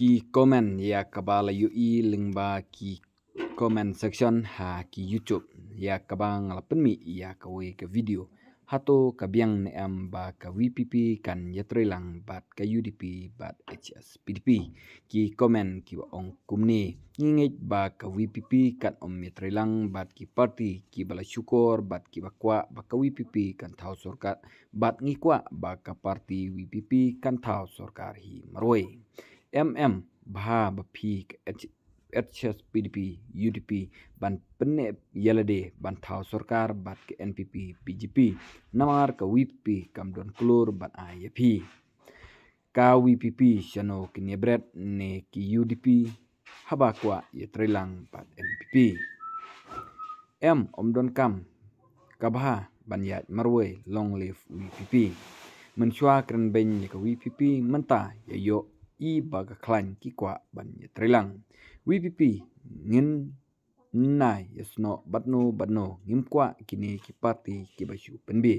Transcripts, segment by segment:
ki komen ya kabala UI ba ki komen section ha ki YouTube ya kabang lapen mi ya kawe ke video hato kabiang ne am ba ka VPP kan yatrelang bat ka UDP bat HS PDP ki komen ki ong kumni ngingit ba ka VPP kan om yatrelang bat ki party ki bala syukur bat ki bakwa ba ka VPP kan thau sorkat bat ngikwa ba ka party VPP kan thau sorkar hi marwe MM, Bha, Bapi, HS, PDP, UDP, Ban Pene, Yelade, Ban Thao Sorkar, Bat ke NPP, BGP Namar ke WPP, Kamdon Kulur, Ban IAP. Ka WPP, Shano ke Nebret, Ne ke UDP, Habakwa, Ye Trilang, Bat NPP. M, Omdon Kam, Kabha, Ban Yat Marwe, Long Live WPP. Menchua keren banyak menta WPP, ya yuk i baga klan ki kwa ban ye trilang wpp ngin nai yasno badno badno ngim kwa kini ki parti ki penbi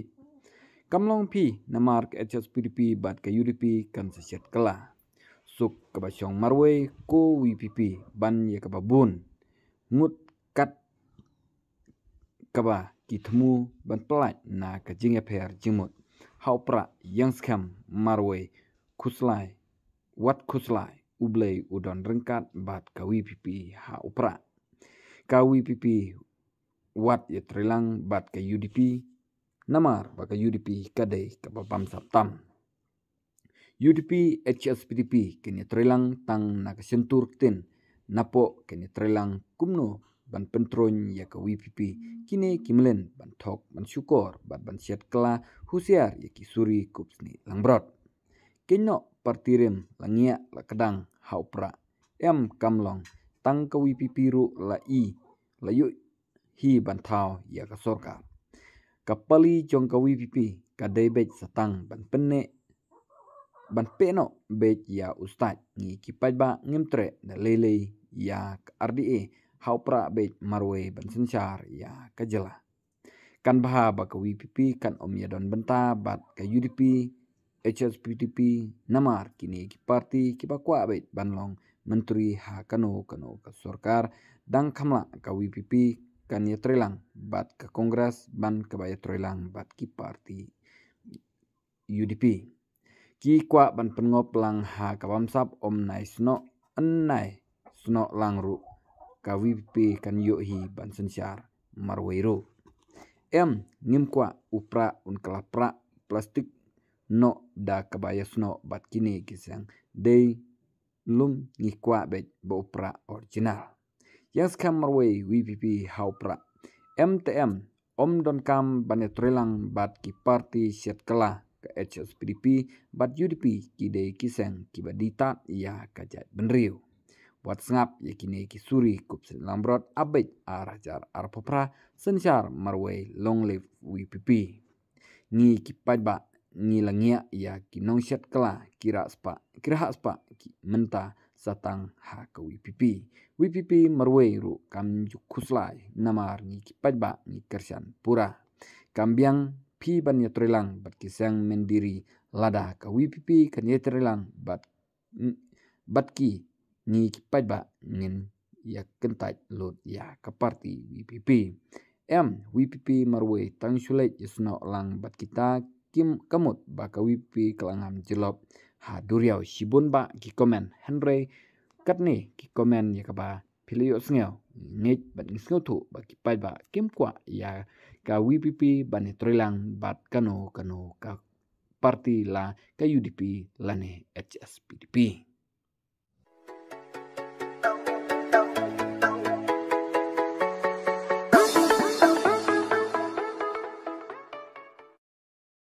kamlong pi namar ke hspdp bat ke udp kan sesyat kala suk ke basyong marwe ko wpp ban ye Mut ngut kat kaba kitmu ban pelat na ke jing jimut haupra yang skam marwe kuslai wat kuslai ublei udon rengkat bat kawi pipi ha upra. pipi wat ye trilang bat ke UDP namar ke UDP ke babam saptam. UDP HSPDP kini trilang tang sentur tin napo kini trilang kumno ban pentron ya ke WPP kini kimlen ban tok ban syukur bat ban siat kela husiar ya kisuri kupsni langbrot kenyo partirim langia la kedang haupra em kamlong tang kawi pipiru la i la yu hi bantau ya ka sorka kapali jong kawi pipi kadai bet satang ban penne ban peno bet ya ustad ngi kipaj ba ngimtre da lele ya RDA haupra bet marwe ban sencar ya kajela kan bahaba ba kawi pipi kan om ya don benta bat ka yudipi HSPTP namar kini ki parti ki abe banlong menteri ha kano kano ka sorkar dang kamla ka WPP kan ya trelang bat ka kongres ban ka baya trelang bat ki parti UDP ki kwa ban pengop lang ha ka bamsap om nai sno ennai sno lang ru ka WPP kan yo hi ban sensyar marwairo em ngim kwa upra un kelapra plastik no da kabaya no bat kini kisang day lum ni kwa bet bo pra original yas kamarway wpp hau pra mtm om don kam bane trelang bat ki parti set kala ke HSPDP bat UDP kide kisang badita ya kajat benriu buat sengap ya kini kisuri kup lambrot abet arajar arpopra sensyar marway long live WPP. Ngi kipajba ngilangia ya kinongsiat kala kira spa kira spa menta satang ha ke wipipi wipipi marwei ru kam kuslai namar ni kipajba ni kersian pura kambiang pi ban ya trilang bat kisang mendiri lada ke wipipi kan trilang bat bat ki ni kipajba ngin ya kentai lot ya parti wipipi em WPP marwei tang sulet yasno lang bat kita kim kamut baka wipi kelangam jilop ha duriau shibun ba ki henre henry katni ya kaba pilio sngeo ngej bat ngisngeo thu ba ki ba kim kwa ya ka wipi bani ne trilang bat kano kano ka parti la ka UDP lane HSPDP.